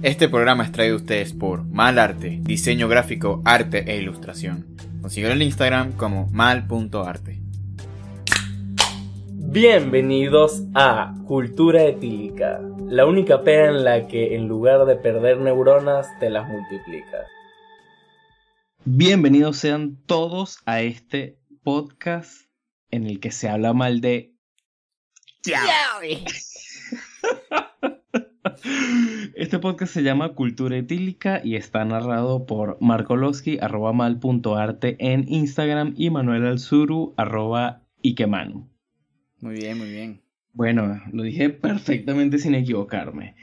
Este programa es traído a ustedes por Mal Arte, diseño gráfico, arte e ilustración. Consíguelo en Instagram como mal.arte. Bienvenidos a Cultura Etílica, la única pea en la que en lugar de perder neuronas te las multiplica. Bienvenidos sean todos a este podcast en el que se habla mal de... Este podcast se llama Cultura Etílica y está narrado por Markolowski, arroba mal.arte en Instagram y Manuel Alzuru, arroba Ikemanu. Muy bien, muy bien. Bueno, lo dije perfectamente sin equivocarme.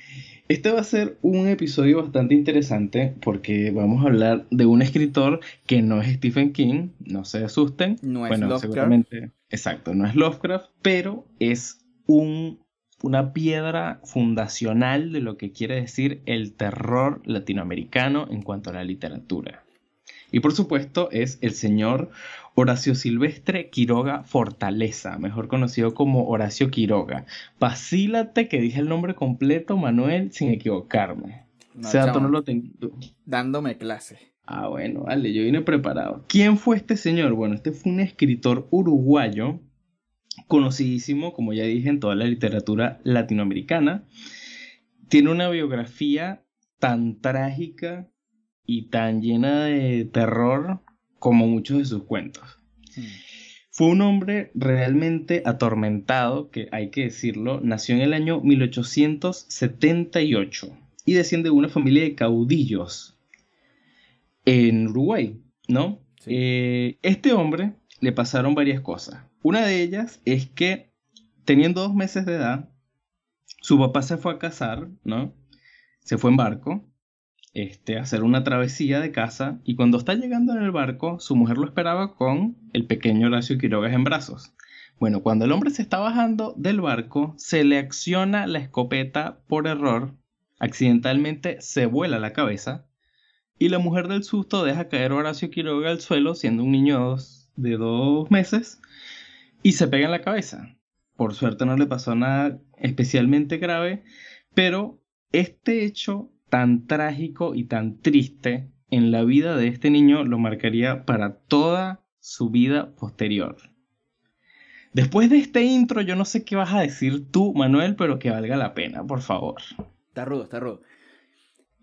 Este va a ser un episodio bastante interesante porque vamos a hablar de un escritor que no es Stephen King, no se asusten. No es Lovecraft. exacto, no es Lovecraft, pero es un una piedra fundacional de lo que quiere decir el terror latinoamericano en cuanto a la literatura. Y por supuesto es el señor Horacio Silvestre Quiroga Fortaleza, mejor conocido como Horacio Quiroga. Vacílate que dije el nombre completo, Manuel, sin equivocarme. o sea, tú no lo tengo. Dándome clase. Ah, bueno, vale, yo vine preparado. ¿Quién fue este señor? Bueno, este fue un escritor uruguayo conocidísimo, como ya dije, en toda la literatura latinoamericana. Tiene una biografía tan trágica y tan llena de terror como muchos de sus cuentos. Hmm. Fue un hombre realmente atormentado, que hay que decirlo, nació en el año 1878 y desciende de una familia de caudillos en Uruguay, ¿no? Eh, este hombre le pasaron varias cosas. Una de ellas es que, teniendo dos meses de edad, su papá se fue a casar ¿no? Se fue en barco, este, a hacer una travesía de casa, y cuando está llegando en el barco, su mujer lo esperaba con el pequeño Horacio Quiroga en brazos. Bueno, cuando el hombre se está bajando del barco, se le acciona la escopeta por error, accidentalmente se vuela la cabeza, y la mujer del susto deja caer Horacio Quiroga al suelo, siendo un niño de dos meses, y se pega en la cabeza. Por suerte no le pasó nada especialmente grave, pero este hecho tan trágico y tan triste en la vida de este niño lo marcaría para toda su vida posterior. Después de este intro, yo no sé qué vas a decir tú, Manuel, pero que valga la pena, por favor. Está rudo, está rudo.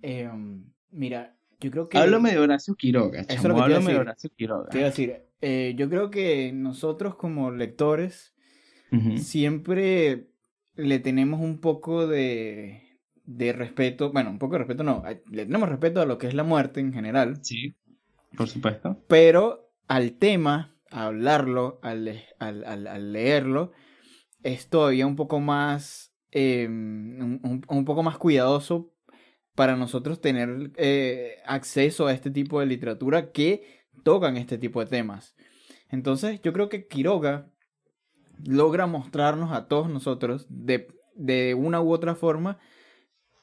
Em, mira, yo creo que. Háblame de Horacio Quiroga, háblame de Horacio Quiroga. decir, eh, yo creo que nosotros como lectores siempre le tenemos un poco de, respeto, bueno, un poco de respeto no, le tenemos respeto a lo que es la muerte en general. Sí, por supuesto. Pero al tema, a hablarlo, al, leerlo, es todavía un poco más, eh, un, poco más cuidadoso para nosotros tener eh, acceso a este tipo de literatura que tocan este tipo de temas. Entonces yo creo que Quiroga logra mostrarnos a todos nosotros de, una u otra forma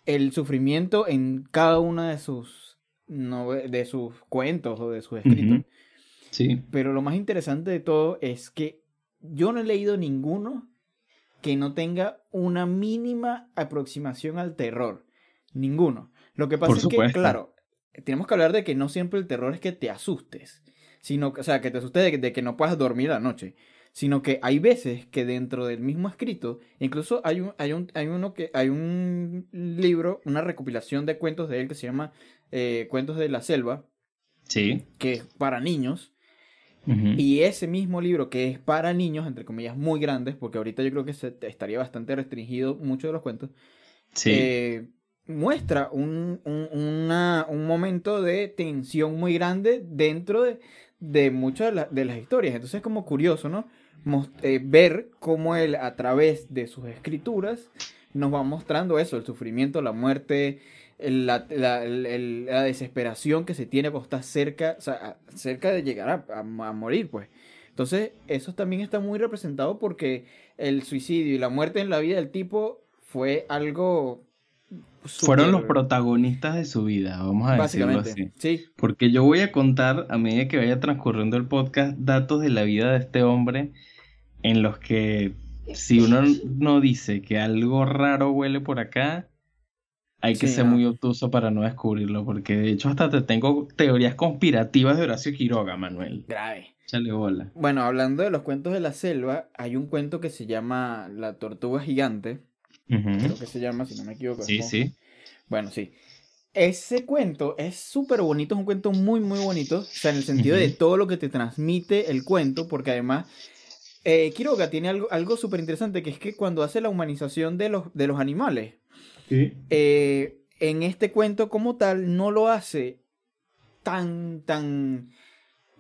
el sufrimiento en cada una de sus, no, de sus cuentos o de sus escritos. Sí. Pero lo más interesante de todo es que yo no he leído ninguno que no tenga una mínima aproximación al terror. Ninguno. Lo que pasa es que, claro, tenemos que hablar de que no siempre el terror es que te asustes, sino, o sea, que te asustes de que, no puedas dormir la noche, sino que hay veces que dentro del mismo escrito, incluso hay un, hay hay uno que, hay un libro, una recopilación de cuentos de él que se llama eh, Cuentos de la Selva, sí. que es para niños, y ese mismo libro que es para niños, entre comillas, muy grandes, porque ahorita yo creo que estaría bastante restringido muchos de los cuentos, sí. Eh, muestra un, momento de tensión muy grande dentro de, muchas de, las historias. Entonces es como curioso, ¿no? Eh, ver cómo él a través de sus escrituras nos va mostrando eso, el sufrimiento, la muerte, la, desesperación que se tiene por estar cerca, cerca de llegar a, a morir, pues. Entonces, eso también está muy representado porque el suicidio y la muerte en la vida del tipo fue algo fueron los protagonistas de su vida, vamos a decirlo así. Sí. Porque yo voy a contar, a medida que vaya transcurriendo el podcast, datos de la vida de este hombre en los que si uno no dice que algo raro huele por acá, hay que ser muy obtuso para no descubrirlo, porque de hecho hasta te tengo teorías conspirativas de Horacio Quiroga, Manuel. Grave. Chale bola. Bueno, hablando de los cuentos de la selva, hay un cuento que se llama La tortuga gigante creo que se llama, si no me equivoco. Sí, sí. Bueno, sí. Ese cuento es súper bonito, es un cuento muy, muy bonito, o sea, en el sentido de todo lo que te transmite el cuento, porque además eh, Quiroga tiene algo, súper interesante, que es que cuando hace la humanización de los, de los animales, ¿Sí? Eh, en este cuento como tal no lo hace tan, tan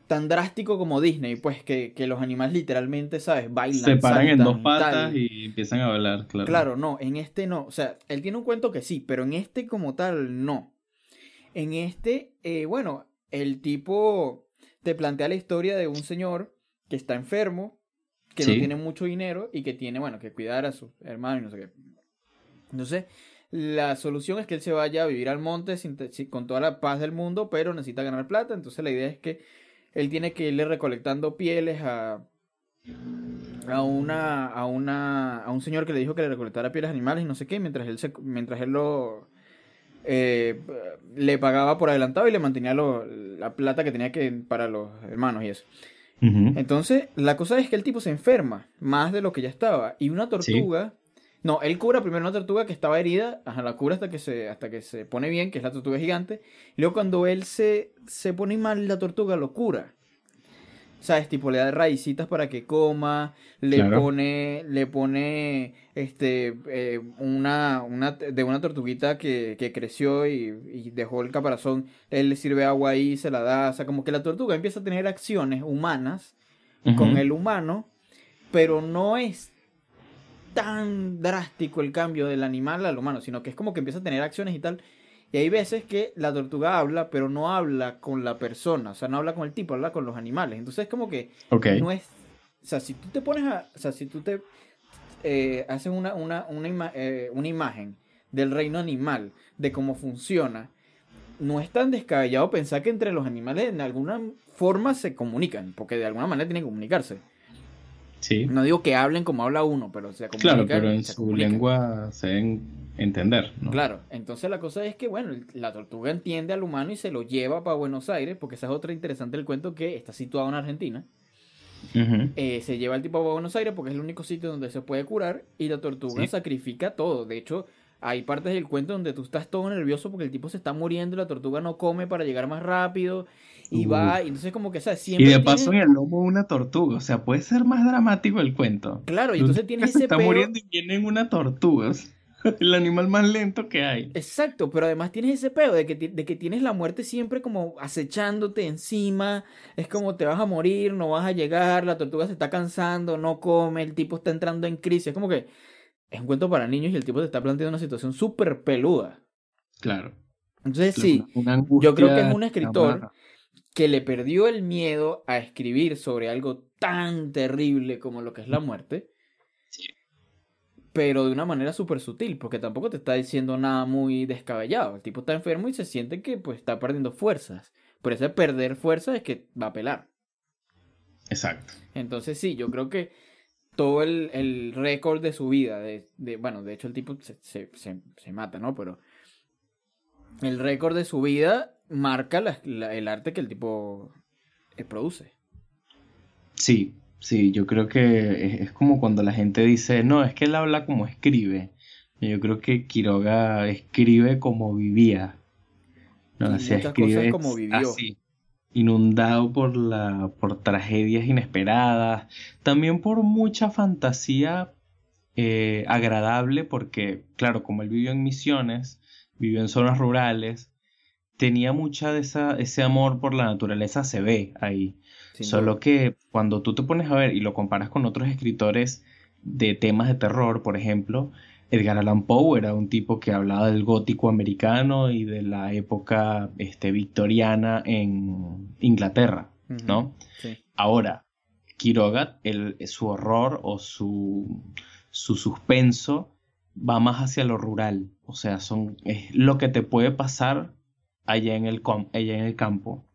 tan drástico como Disney, pues que, los animales literalmente, ¿sabes? Bailan. Se paran en dos patas y empiezan a hablar, claro. Claro, no, en este no. O sea, él tiene un cuento que sí, pero en este como tal no. En este, eh, bueno, el tipo te plantea la historia de un señor que está enfermo, que no tiene mucho dinero y que tiene, bueno, que cuidar a sus hermanos y no sé qué. Entonces, la solución es que él se vaya a vivir al monte con toda la paz del mundo, pero necesita ganar plata. Entonces, la idea es que él tiene que irle recolectando pieles a, a, una, a, una, a un señor que le dijo que le recolectara pieles animales y no sé qué, mientras él, mientras él lo... Eh, le pagaba por adelantado y le mantenía la plata que tenía que para los hermanos y eso. Entonces, la cosa es que el tipo se enferma más de lo que ya estaba. Y una tortuga no, él cura primero una tortuga que estaba herida, ajá, la cura hasta que se, hasta que se pone bien, que es la tortuga gigante. Y luego cuando él se, se pone mal, la tortuga lo cura. es Tipo, le da raicitas para que coma, le pone, le pone, este, eh, una, una, de una tortuguita que, creció y, dejó el caparazón, él le sirve agua ahí, se la da, o sea, como que la tortuga empieza a tener acciones humanas con el humano, pero no es tan drástico el cambio del animal al humano, sino que es como que empieza a tener acciones y tal. Y hay veces que la tortuga habla, pero no habla con la persona, o sea, no habla con el tipo, habla con los animales. Entonces, es como que no es. O sea, si tú te pones a. O sea, si tú te. Eh, haces una, una, una, eh, una imagen del reino animal, de cómo funciona, no es tan descabellado pensar que entre los animales en alguna forma se comunican, porque de alguna manera tienen que comunicarse. No digo que hablen como habla uno, pero se Claro, pero en su lengua se deben entender, ¿no? Claro. Entonces la cosa es que, bueno, la tortuga entiende al humano y se lo lleva para Buenos Aires, porque esa es otra interesante del cuento que está situado en Argentina. Eh, se lleva al tipo a Buenos Aires porque es el único sitio donde se puede curar y la tortuga sacrifica todo. De hecho, hay partes del cuento donde tú estás todo nervioso porque el tipo se está muriendo y la tortuga no come para llegar más rápido y uh. va, y entonces como que, o sea, siempre... Y de paso en el lomo una tortuga, o sea, puede ser más dramático el cuento. Claro, y entonces tienes ese... Está muriendo y vienen una tortuga. El animal más lento que hay. Exacto, pero además tienes ese peo de que, de que tienes la muerte siempre como acechándote encima. Es como te vas a morir, no vas a llegar, la tortuga se está cansando, no come, el tipo está entrando en crisis. Es como que es un cuento para niños y el tipo te está planteando una situación súper peluda. Claro. Entonces, sí, yo creo que es un escritor que le perdió el miedo a escribir sobre algo tan terrible como lo que es la muerte, sí. pero de una manera súper sutil, porque tampoco te está diciendo nada muy descabellado. El tipo está enfermo y se siente que pues, está perdiendo fuerzas, Por ese perder fuerzas es que va a pelar. Exacto. Entonces sí, yo creo que todo el, el récord de su vida, de, bueno, de hecho el tipo se, se mata, ¿no? Pero el récord de su vida marca el arte que el tipo eh, produce. Sí, sí, yo creo que es, como cuando la gente dice, no, es que él habla como escribe. Yo creo que Quiroga escribe como vivía. No, así como vivió. inundado por, la, por tragedias inesperadas, también por mucha fantasía eh, agradable, porque, claro, como él vivió en misiones, vivió en zonas rurales, tenía mucha de esa, ese amor por la naturaleza, se ve ahí. Solo que cuando tú te pones a ver y lo comparas con otros escritores de temas de terror, por ejemplo, Edgar Allan Poe era un tipo que hablaba del gótico americano y de la época este, victoriana en Inglaterra, ¿no? Ahora, Quiroga, el, su horror o su, su suspenso va más hacia lo rural, o sea, son, es lo que te puede pasar allá en el, en el campo.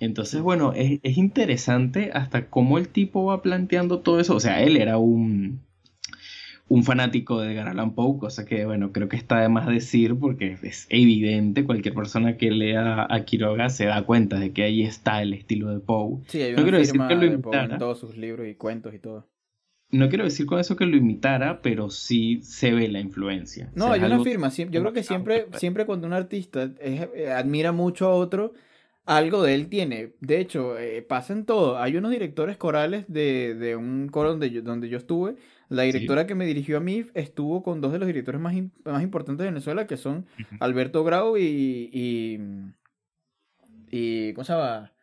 Entonces, bueno, es, interesante hasta cómo el tipo va planteando todo eso. O sea, él era un, un fanático de Edgar Poe, cosa que, bueno, creo que está de más decir porque es evidente. Cualquier persona que lea a Quiroga se da cuenta de que ahí está el estilo de Poe. Sí, hay una que lo en todos sus libros y cuentos y todo no quiero decir con eso que lo imitara, pero sí se ve la influencia. No, hay una firma. Yo creo que siempre, siempre cuando un artista eh, admira mucho a otro, algo de él tiene. De hecho, pasan eh, pasa en todo. Hay unos directores corales de, un coro donde yo, donde yo estuve. La directora que me dirigió a mí estuvo con dos de los directores más, más importantes de Venezuela, que son Alberto Grau y, y, y ¿Cómo se llama?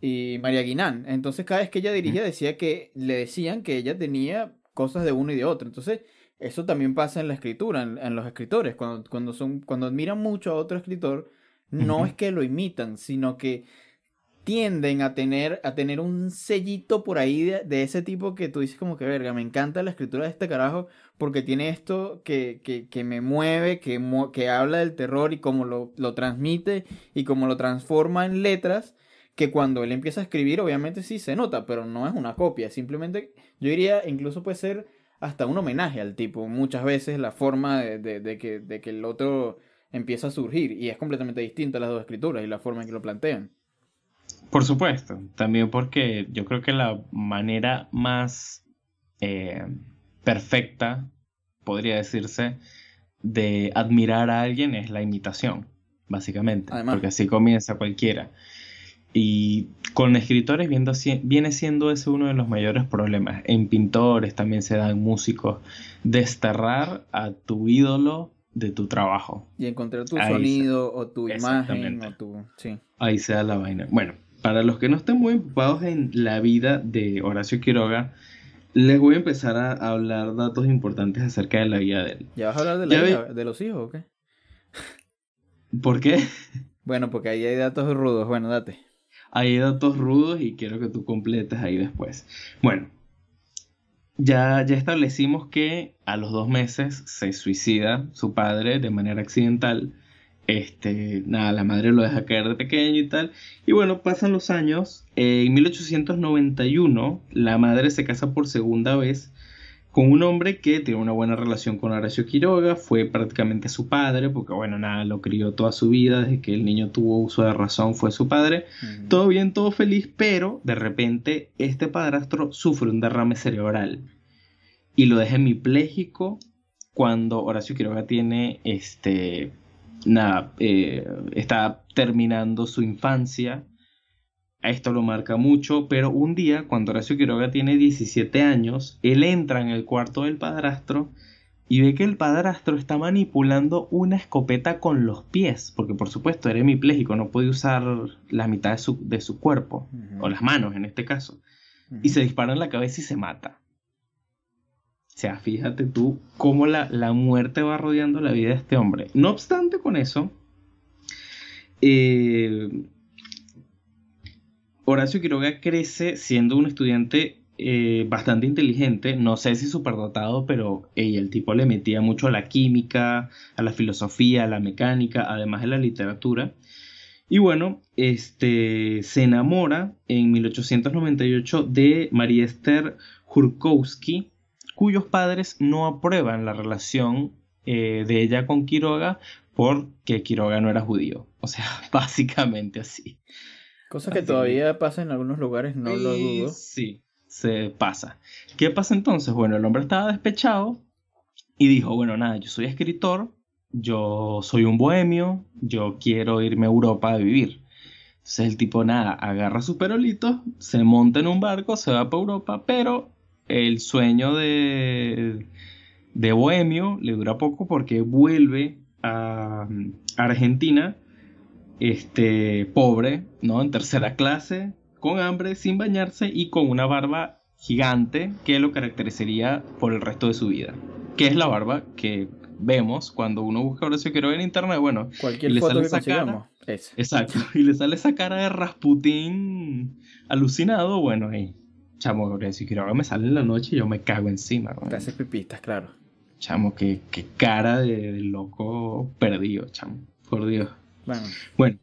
y María Guinán. Entonces cada vez que ella dirigía decía que le decían que ella tenía cosas de uno y de otro. Entonces eso también pasa en la escritura, en, los escritores. Cuando, cuando, son, cuando admiran mucho a otro escritor, no es que lo imitan, sino que tienden a tener, a tener un sellito por ahí de, ese tipo que tú dices como que, verga, me encanta la escritura de este carajo porque tiene esto que, que, que me mueve, que, que habla del terror y cómo lo, lo transmite y cómo lo transforma en letras que cuando él empieza a escribir, obviamente sí se nota, pero no es una copia. Simplemente, yo diría, incluso puede ser hasta un homenaje al tipo. Muchas veces la forma de, que, el otro empieza a surgir. Y es completamente distinta las dos escrituras y la forma en que lo plantean. Por supuesto. También porque yo creo que la manera más eh, perfecta, podría decirse, de admirar a alguien es la imitación, básicamente. porque así comienza cualquiera. Y con escritores viene siendo ese uno de los mayores problemas. En pintores también se dan músicos. Desterrar a tu ídolo de tu trabajo. Y encontrar tu sonido o tu imagen o tu... Sí. Ahí se da la vaina. Bueno, para los que no estén muy ocupados en la vida de Horacio Quiroga, les voy a empezar a hablar datos importantes acerca de la vida de él. ¿Ya vas a hablar de, la de los hijos o qué? ¿Por qué? Bueno, porque ahí hay datos rudos. Bueno, date hay datos rudos y quiero que tú completes ahí después. Bueno, ya, ya establecimos que a los dos meses se suicida su padre de manera accidental. Este, nada, la madre lo deja caer de pequeño y tal. Y bueno, pasan los años. Eh, en 1891, la madre se casa por segunda vez con un hombre que tiene una buena relación con Horacio Quiroga, fue prácticamente su padre, porque bueno, nada, lo crió toda su vida, desde que el niño tuvo uso de razón fue su padre, todo bien, todo feliz, pero de repente este padrastro sufre un derrame cerebral y lo deja hemipléjico cuando Horacio Quiroga tiene este, nada, eh, está terminando su infancia esto lo marca mucho, pero un día, cuando Horacio Quiroga tiene 17 años, él entra en el cuarto del padrastro y ve que el padrastro está manipulando una escopeta con los pies, porque por supuesto era hemipléjico, no podía usar la mitad de su, cuerpo, o las manos en este caso, y se dispara en la cabeza y se mata. O sea, fíjate tú cómo la, la muerte va rodeando la vida de este hombre. No obstante con eso, eh, Horacio Quiroga crece siendo un estudiante eh, bastante inteligente, no sé si superdotado, pero el tipo le metía mucho a la química, a la filosofía, a la mecánica, además de la literatura. Y bueno, este, se enamora en 1898 de María Esther Jurkowski, cuyos padres no aprueban la relación eh, de ella con Quiroga porque Quiroga no era judío. O sea, básicamente así. Cosa que todavía pasa en algunos lugares, no lo dudo. Sí, se pasa. ¿Qué pasa entonces? Bueno, el hombre estaba despechado y dijo, bueno, nada, yo soy escritor, yo soy un bohemio, yo quiero irme a Europa a vivir. Entonces el tipo, nada, agarra su perolito, se monta en un barco, se va para Europa, pero el sueño de, de bohemio le dura poco porque vuelve a mm, Argentina este, pobre, ¿no? En tercera clase, con hambre, sin bañarse y con una barba gigante que lo caracterizaría por el resto de su vida. Que es la barba que vemos cuando uno busca Horacio Quiroga en internet, bueno, cualquier y que esa Exacto, y le sale esa cara de Rasputín alucinado, bueno, y chamo, Horacio Quiroga me sale en la noche y yo me cago encima. Bueno. Te claro. Chamo, qué, qué cara de loco perdido, chamo, por Dios. Bueno.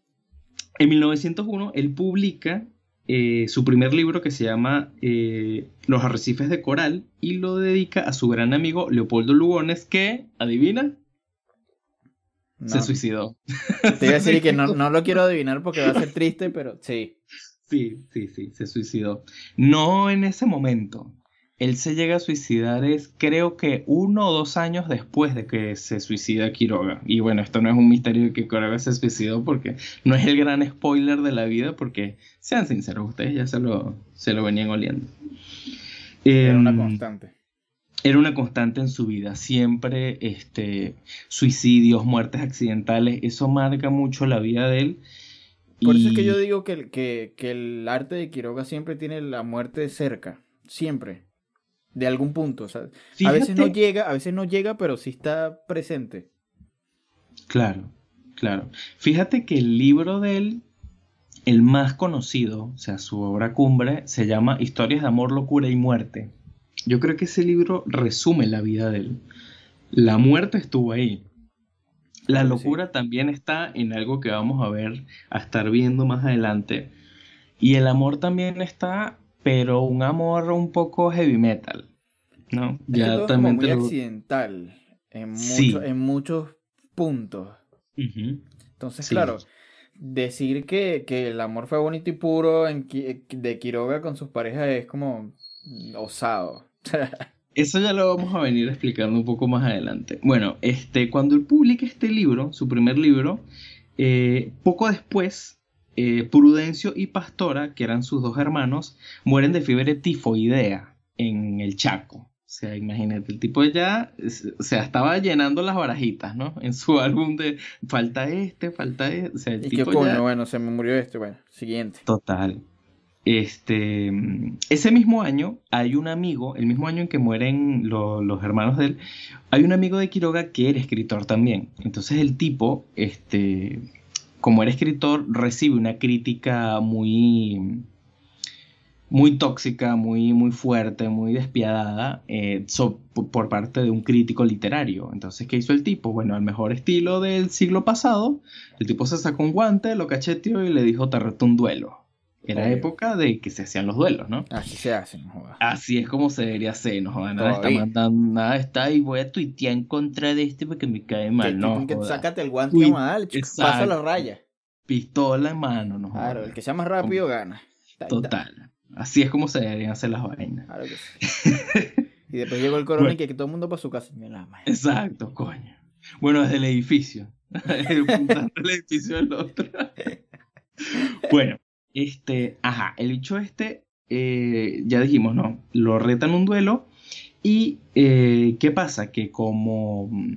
en 1901 él publica eh, su primer libro que se llama eh, Los arrecifes de coral y lo dedica a su gran amigo Leopoldo Lugones que, adivina, se suicidó. Te iba a decir que no, no, lo quiero adivinar porque va a ser triste, pero sí. Sí, sí, sí, se suicidó. No en ese momento, él se llega a suicidar es creo que uno o dos años después de que se suicida Quiroga. Y bueno, esto no es un misterio de que Quiroga se suicidó porque no es el gran spoiler de la vida porque, sean sinceros, ustedes ya se lo, se lo venían oliendo. Era una em, constante. Era una constante en su vida, siempre este, suicidios, muertes accidentales, eso marca mucho la vida de él. Por eso es que yo digo que que, que el arte de Quiroga siempre tiene la muerte cerca, siempre de algún punto. o a veces no llega, a veces no llega, pero sí está presente. Claro, claro. Fíjate que el libro de él, el más conocido, o sea, su obra cumbre, se llama Historias de Amor, Locura y Muerte. Yo creo que ese libro resume la vida de él. La muerte estuvo ahí. La locura también está en algo que vamos a ver, a estar viendo más adelante. Y el amor también está pero un amor un poco heavy metal, ¿no? ya muy accidental en, muchos puntos. Entonces, claro, decir que, el amor fue bonito y puro en, eh, de Quiroga con sus parejas es como osado. Eso ya lo vamos a venir explicando un poco más adelante. Bueno, este, cuando él publica este libro, su primer libro, eh, poco después eh, Prudencio y Pastora, que eran sus dos hermanos, mueren de fiebre tifoidea en el Chaco. O sea, imagínate, el tipo ya, se estaba llenando las barajitas, ¿no? En su álbum de falta este, falta este. tipo Bueno, se me murió este, bueno, siguiente. Total. Este, ese mismo año hay un amigo, el mismo año en que mueren los hermanos de él, hay un amigo de Quiroga que era escritor también. Entonces el tipo, este, como era escritor, recibe una crítica muy, muy tóxica, muy, muy fuerte, muy despiadada eh, por parte de un crítico literario. Entonces, ¿qué hizo el tipo? Bueno, al mejor estilo del siglo pasado, el tipo se sacó un guante, lo cacheteó y le dijo, te reto un duelo. Era época de que se hacían los duelos, ¿no? Así se hacen, no Así es como se debería hacer, no jodas. Nada está mandando, nada está y voy a tuitear en contra de este porque me cae mal, que, no. Que, sácate el guante Uy, mal, pasa la raya. Pistola en mano, no Claro, el que sea más rápido gana. Total. Así es como se deberían hacer las vainas. Claro que sí. y después llegó el coronel y que, todo el mundo para su casa. Exacto, coño. Bueno, desde el edificio. el edificio del otro. bueno. Este, ajá, el bicho este, eh, ya dijimos, ¿no? Lo retan un duelo. Y eh, qué pasa? Que como, mm,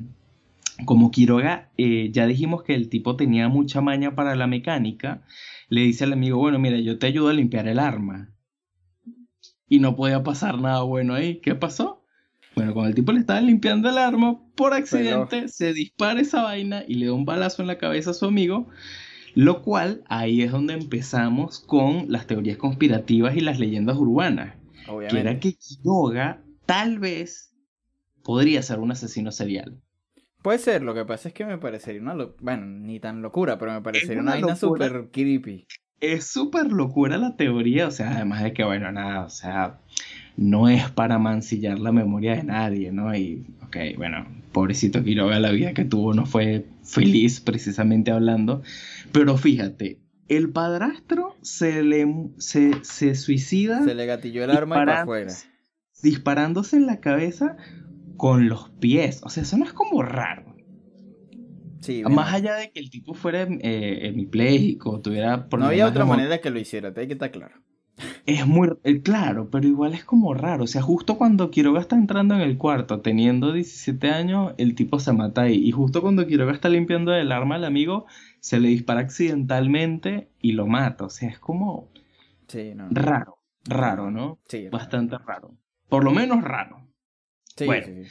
como Quiroga, eh, ya dijimos que el tipo tenía mucha maña para la mecánica, le dice al amigo, bueno, mira, yo te ayudo a limpiar el arma. Y no podía pasar nada bueno ahí. ¿Qué pasó? Bueno, cuando el tipo le estaba limpiando el arma, por accidente, se dispara esa vaina y le da un balazo en la cabeza a su amigo. Lo cual ahí es donde empezamos con las teorías conspirativas y las leyendas urbanas. Que era que Quiroga tal vez podría ser un asesino serial. Puede ser, lo que pasa es que me parecería una locura, bueno, ni tan locura, pero me parecería una, vaina súper creepy. Es súper locura la teoría, o sea, además de que, bueno, nada, o sea, no es para mancillar la memoria de nadie, ¿no? Y, ok, bueno, pobrecito Quiroga, la vida que tuvo no fue feliz, precisamente hablando, pero fíjate, el padrastro se le se, suicida. Se le gatilló el arma y para afuera. Disparándose en la cabeza con los pies. O sea, eso no es como raro. Sí, Más allá de que el tipo fuera em, eh, tuviera tuviera No había otra manera que lo hiciera, te hay que estar claro. Es muy eh, claro, pero igual es como raro. O sea, justo cuando Quiroga está entrando en el cuarto, teniendo 17 años, el tipo se mata ahí. Y justo cuando Quiroga está limpiando el arma al amigo, se le dispara accidentalmente y lo mata. O sea, es como sí, raro, raro, ¿no? Sí, Bastante raro. Por lo menos raro. Sí, bueno,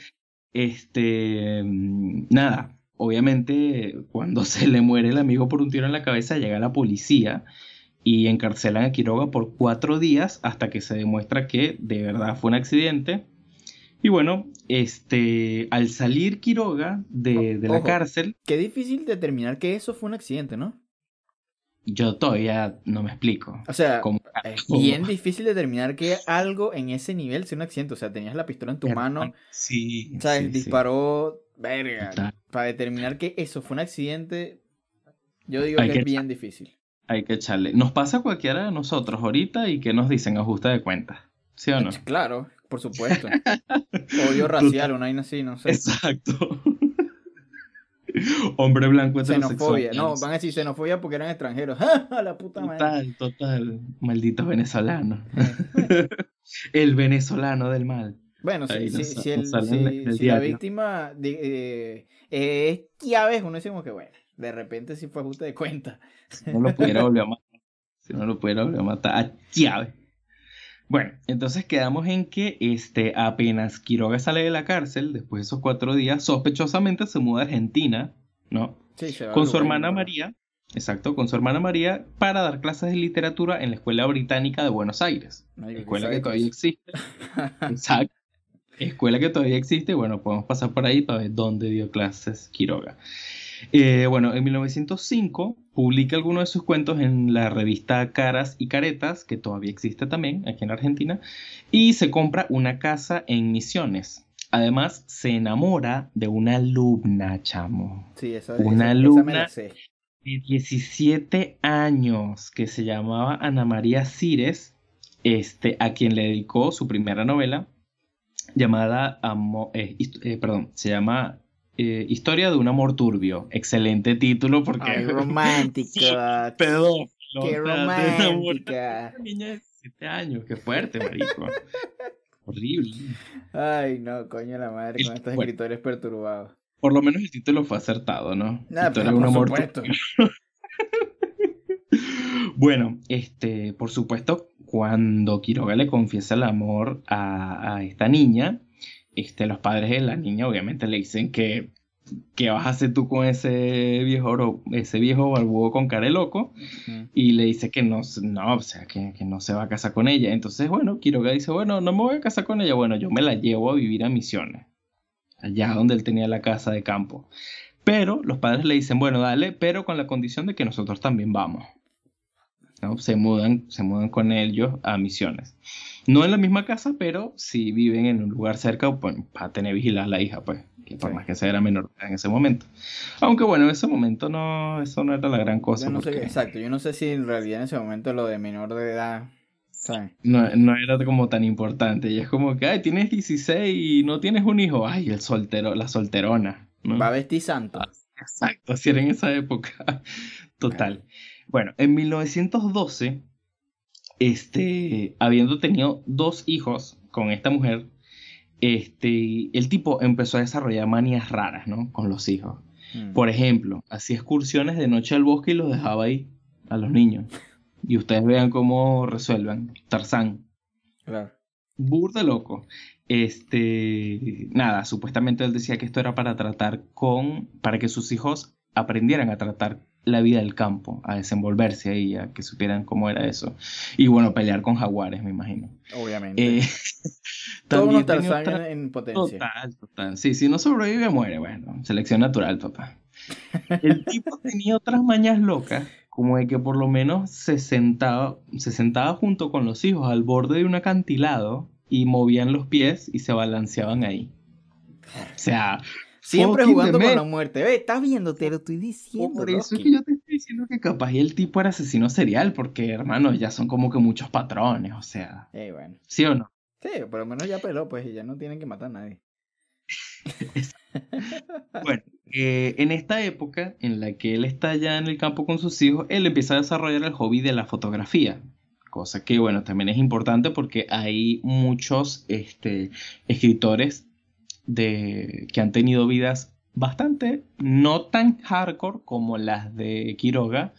este, mm, nada. Obviamente, cuando se le muere el amigo por un tiro en la cabeza, llega la policía y encarcelan a Quiroga por cuatro días hasta que se demuestra que de verdad fue un accidente. Y bueno, este, al salir Quiroga de, la cárcel... Qué difícil determinar que eso fue un accidente, ¿no? Yo todavía no me explico. O sea, es bien difícil determinar que algo en ese nivel sea un accidente. O sea, tenías la pistola en tu mano. Sí. sea disparó. Verga. Para determinar que eso fue un accidente, yo digo que, es bien difícil. Hay que echarle. Nos pasa cualquiera de nosotros ahorita y que nos dicen ajuste de cuentas. ¿Sí o no? Claro, por supuesto. Odio racial, una vaina así, no sé. Exacto. Hombre blanco Xenofobia, no, van a decir xenofobia porque eran extranjeros. la puta madre. Total, total. Malditos venezolanos. el venezolano del mal. Bueno, si, sí. si, la víctima eh, es Chávez, uno decimos que bueno. De repente sí fue ajuste de cuenta. Si no lo pudiera volver a matar. Si no lo pudiera a matar a ah, llave. Bueno, entonces quedamos en que este, apenas Quiroga sale de la cárcel, después de esos cuatro días, sospechosamente se muda a Argentina, ¿no? Sí, con su hermana María, exacto, con su hermana María, para dar clases de literatura en la Escuela Británica de Buenos Aires. escuela que, que todavía existe. exacto. Escuela que todavía existe, bueno, podemos pasar por ahí para ver dónde dio clases Quiroga. Eh, bueno, en 1905 publica algunos de sus cuentos en la revista Caras y Caretas, que todavía existe también aquí en Argentina, y se compra una casa en Misiones. Además, se enamora de una alumna, chamo. Sí, es. una alumna de 17 años que se llamaba Ana María Cires, este, a quien le dedicó su primera novela llamada eh, eh, perdón, se llama eh, historia de un amor turbio. Excelente título porque... Ay, romántica. pedo Qué romántica. Niña de 7 años, qué fuerte, marico. Horrible. Ay, no, coño la madre, con estos escritores perturbados. Por lo menos el título fue acertado, ¿no? No, pero por amor supuesto. bueno, este, por supuesto, cuando Quiroga le confiesa el amor a, a esta niña, los padres de la niña obviamente le dicen que, ¿qué vas a hacer tú con ese viejo, ese viejo barbudo con cara de loco? Y le dice que no, o sea, que, que, no se va a casar con ella. Entonces, bueno, Quiroga dice, bueno, no me voy a casar con ella, bueno, yo me la llevo a vivir a Misiones, allá donde él tenía la casa de campo. Pero los padres le dicen, bueno, dale, pero con la condición de que nosotros también vamos. Se, mudan, se mudan con ellos a misiones. No en la misma casa, pero si viven en un lugar cerca pues, para tener vigilada la hija, pues, que por más que sea era menor en ese momento. Aunque bueno, en ese momento no, eso no era la gran cosa. no sé, exacto, yo no sé si en realidad en ese momento lo de menor de edad No, no, era como tan importante. Y es como que, ay, tienes 16 y no tienes un hijo. Ay, el soltero, la solterona. Va a vestir santo. Ah, exacto, así era en esa época. Total. Bueno, en 1912, este, habiendo tenido dos hijos con esta mujer, este, el tipo empezó a desarrollar manías raras, ¿no? Con los hijos. Mm. Por ejemplo, hacía excursiones de noche al bosque y los dejaba ahí, a los niños. Y ustedes vean cómo resuelven. Tarzán. Claro. Burda loco. Este, nada, supuestamente él decía que esto era para tratar con, para que sus hijos aprendieran a tratar la vida del campo, a desenvolverse ahí, a que supieran cómo era eso. Y bueno, pelear con jaguares, me imagino. Obviamente. Eh, también Todos en potencia. Total, Sí, si no sobrevive, muere. Bueno, selección natural, papá. El tipo tenía otras mañas locas, como de que por lo menos se sentaba, se sentaba junto con los hijos al borde de un acantilado y movían los pies y se balanceaban ahí. O sea, Siempre jugando con la muerte. Ve, estás viendo, te lo estoy diciendo. Por eso es que yo te estoy diciendo que capaz el tipo era asesino serial, porque hermanos, ya son como que muchos patrones, o sea. Eh, bueno. ¿Sí o no? Sí, por lo menos ya peló, pues, ya no tienen que matar a nadie. bueno, eh, en esta época en la que él está ya en el campo con sus hijos, él empieza a desarrollar el hobby de la fotografía. Cosa que, bueno, también es importante porque hay muchos este, escritores de, que han tenido vidas bastante, no tan hardcore como las de Quiroga,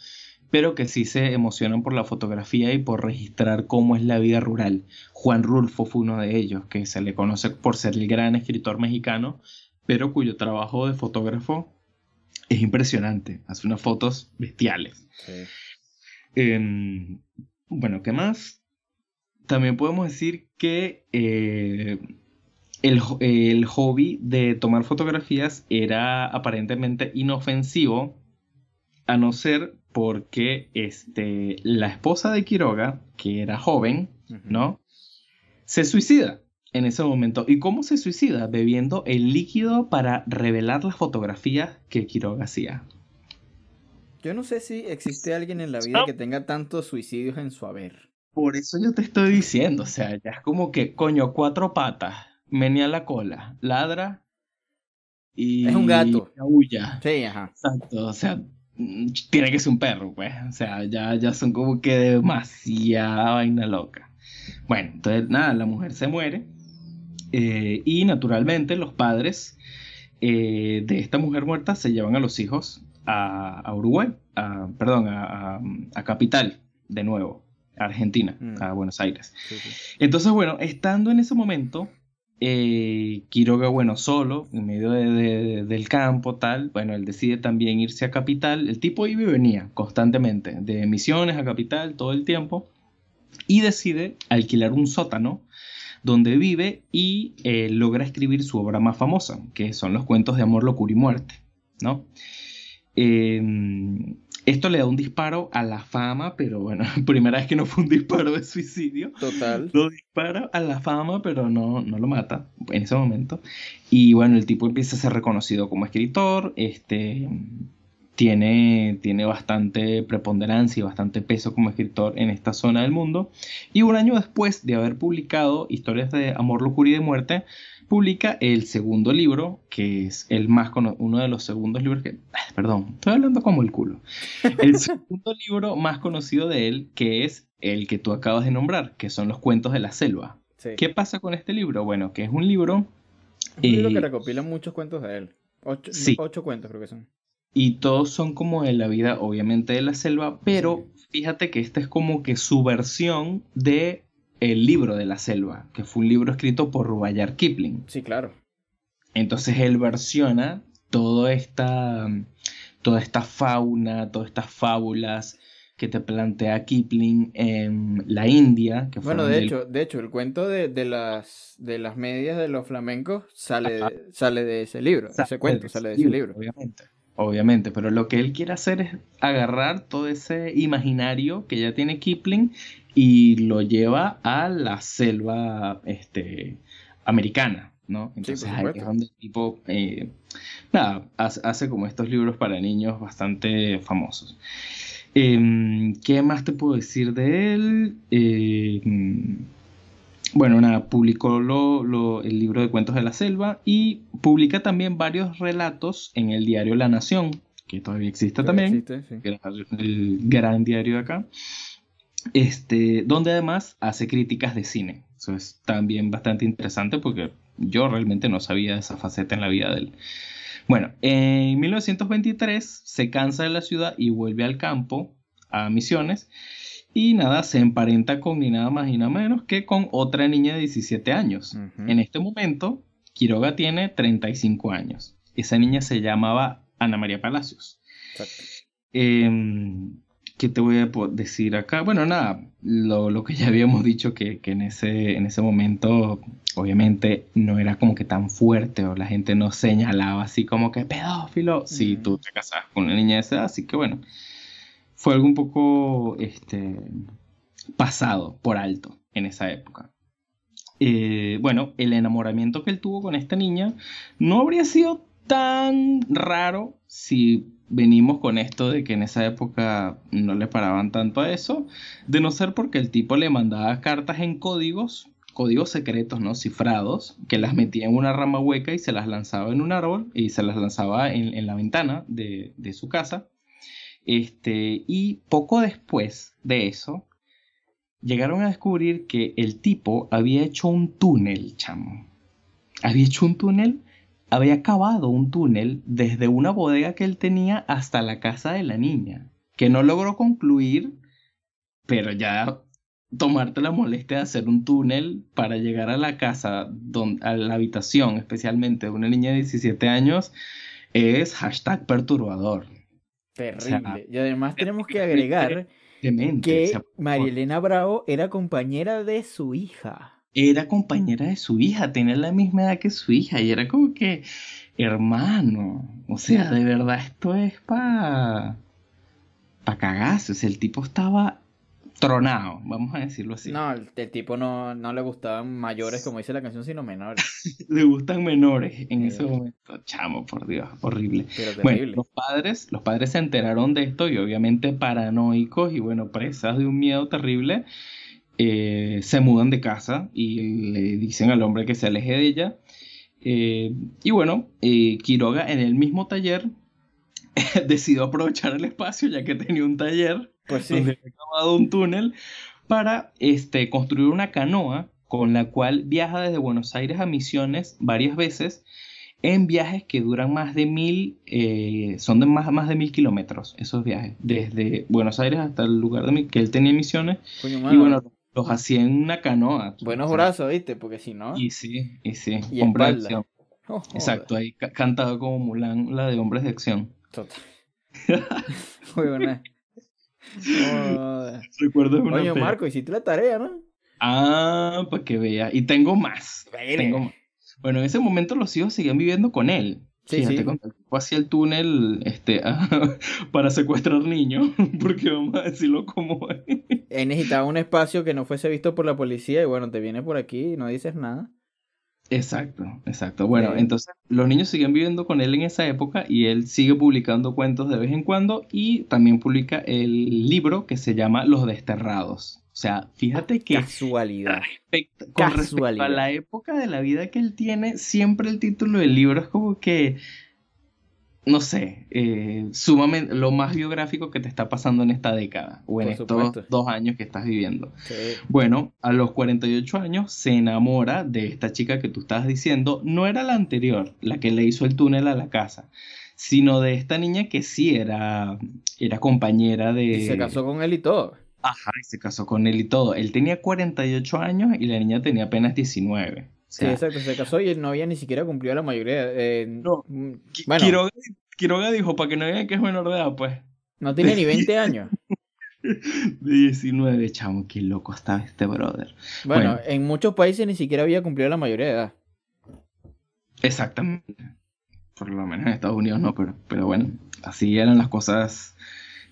pero que sí se emocionan por la fotografía y por registrar cómo es la vida rural. Juan Rulfo fue uno de ellos, que se le conoce por ser el gran escritor mexicano, pero cuyo trabajo de fotógrafo es impresionante. Hace unas fotos bestiales. Em, bueno, ¿qué más? También podemos decir que eh, el, hobby de tomar fotografías era aparentemente inofensivo, a no ser porque este, la esposa de Quiroga, que era joven, ¿no? Se suicida en ese momento. ¿Y cómo se suicida? Bebiendo el líquido para revelar las fotografías que Quiroga hacía. Yo no sé si existe alguien en la vida que tenga tantos suicidios en su haber. Por eso yo te estoy diciendo, o sea, ya es como que, coño, cuatro patas menea la cola, ladra y... Es un gato. Huya. Sí, ajá. Exacto, o sea, tiene que ser un perro, pues. O sea, ya, ya son como que demasiada vaina loca. Bueno, entonces nada, la mujer se muere eh, y naturalmente los padres eh, de esta mujer muerta se llevan a los hijos a, Uruguay, a, perdón, a, a, Capital, de nuevo, Argentina, mm. a Buenos Aires. Entonces, bueno, estando en ese momento, eh, Quiroga, bueno, solo, en medio del campo, tal, bueno, él decide también irse a Capital, el tipo iba y venía constantemente, de misiones a Capital todo el tiempo, y decide alquilar un sótano donde vive y eh, logra escribir su obra más famosa, que son los cuentos de amor, locura y muerte, ¿no? Em, esto le da un disparo a la fama, pero bueno, primera vez que no fue un disparo de suicidio. Total. Lo dispara a la fama, pero no, no lo mata en ese momento. Y bueno, el tipo empieza a ser reconocido como escritor, este, tiene, tiene bastante preponderancia y bastante peso como escritor en esta zona del mundo. Y un año después de haber publicado Historias de Amor, Locura y de Muerte, publica el segundo libro, que es el más uno de los segundos libros que, ah, perdón, estoy hablando como el culo. El segundo libro más conocido de él, que es el que tú acabas de nombrar, que son los cuentos de la selva. ¿Qué pasa con este libro? Bueno, que es un libro... un libro eh, que recopila muchos cuentos de él. Ocho, cuentos creo que son. Y todos son como de la vida, obviamente, de la selva, pero fíjate que esta es como que su versión de el libro de la selva, que fue un libro escrito por rubayar Kipling. Sí, claro. Entonces él versiona toda esta, toda esta fauna, todas estas fábulas que te plantea Kipling en la India. Que bueno, de hecho, de hecho, el cuento de, las, de las medias de los flamencos sale, sale de ese libro. ese cuento sale de ese libro. Obviamente obviamente, pero lo que él quiere hacer es agarrar todo ese imaginario que ya tiene Kipling y lo lleva a la selva este, americana, ¿no? Entonces ahí es donde tipo, eh, nada, hace como estos libros para niños bastante famosos. Em, ¿Qué más te puedo decir de él? Eh, mm, bueno, nada, publicó el libro de cuentos de la selva y publica también varios relatos en el diario La Nación, que todavía existe también, el gran diario de acá, este, donde además hace críticas de cine. Eso es también bastante interesante porque yo realmente no sabía esa faceta en la vida de él. Bueno, en 1923 se cansa de la ciudad y vuelve al campo, a Misiones, y nada, se emparenta con ni nada más ni nada menos que con otra niña de 17 años. En este momento, Quiroga tiene 35 años. Esa niña se llamaba Ana María Palacios. Em, ¿Qué te voy a decir acá? Bueno, nada, lo, lo que ya habíamos dicho, que, que, en, ese, en ese momento obviamente no era como que tan fuerte o la gente no señalaba así como que pedófilo si tú te casabas con una niña de esa edad, así que bueno, fue algo un poco este, pasado por alto en esa época. Eh, bueno, el enamoramiento que él tuvo con esta niña no habría sido tan raro si venimos con esto de que en esa época no le paraban tanto a eso, de no ser porque el tipo le mandaba cartas en códigos, códigos secretos, ¿no? Cifrados, que las metía en una rama hueca y se las lanzaba en un árbol y se las lanzaba en, la ventana de, de su casa. Este, y poco después de eso, llegaron a descubrir que el tipo había hecho un túnel, chamo. Había hecho un túnel, había cavado un túnel desde una bodega que él tenía hasta la casa de la niña, que no logró concluir, pero ya tomarte la molestia de hacer un túnel para llegar a la casa, a la habitación especialmente de una niña de 17 años, es hashtag perturbador. Terrible. y además tenemos que agregar que María Elena Bravo era compañera de su hija. Era compañera de su hija, tenía la misma edad que su hija y era como que, hermano, o sea, de verdad esto es para pa cagarse. O sea, el tipo estaba tronado, vamos a decirlo así. No, el, tipo no, le gustaban mayores, como dice la canción, sino menores. le gustan menores en ese momento. Chamo, por Dios, horrible. Pero bueno, los padres, los padres se enteraron de esto y obviamente paranoicos y bueno, presas de un miedo terrible, eh, se mudan de casa y le dicen al hombre que se aleje de ella. Eh, y bueno, eh, Quiroga en el mismo taller decidió aprovechar el espacio ya que tenía un taller pues sí. Donde ha un túnel para este, construir una canoa con la cual viaja desde Buenos Aires a Misiones varias veces en viajes que duran más de mil, eh, son de más, de mil kilómetros esos viajes, desde Buenos Aires hasta el lugar de que él tenía misiones. y bueno, los hacía en una canoa. Buenos brazos, ¿viste? Porque si no. Y sí, y sí. Y oh, Exacto, ahí cantado como Mulan, la de hombres de acción. Total. Muy buena. Recuerdo Oye, Marco, hiciste la tarea, ¿no? Ah, para que vea. Y tengo más. Tengo Bueno, en ese momento los hijos seguían viviendo con él. Sí, sí. hacia el túnel este, para secuestrar niños, porque vamos a decirlo como es. Eh, necesitaba un espacio que no fuese visto por la policía y bueno, te vienes por aquí y no dices nada. Exacto, exacto. Bueno, eh, entonces los niños siguen viviendo con él en esa época y él sigue publicando cuentos de vez en cuando y también publica el libro que se llama Los Desterrados. O sea, fíjate que... Casualidad. con casualidad. respecto a la época de la vida que él tiene, siempre el título del libro es como que no sé, eh, sumamente lo más biográfico que te está pasando en esta década o en estos dos años que estás viviendo. Bueno, a los 48 años se enamora de esta chica que tú estabas diciendo, no era la anterior, la que le hizo el túnel a la casa, sino de esta niña que sí era, era compañera de... Y se casó con él y todo. Ajá, y se casó con él y todo. Él tenía 48 años y la niña tenía apenas 19. Sí, ah. exacto, se casó y no había ni siquiera cumplido la mayoría. Eh, no, mm, Quiroga, dijo, para que no digan que es menor de edad, pues. No tiene ni 20 años. 19, chamo, qué loco estaba este brother. Bueno, en muchos países ni siquiera había cumplido la mayoría de edad. Exactamente. Por lo menos en Estados Unidos no, pero, pero bueno, así eran las cosas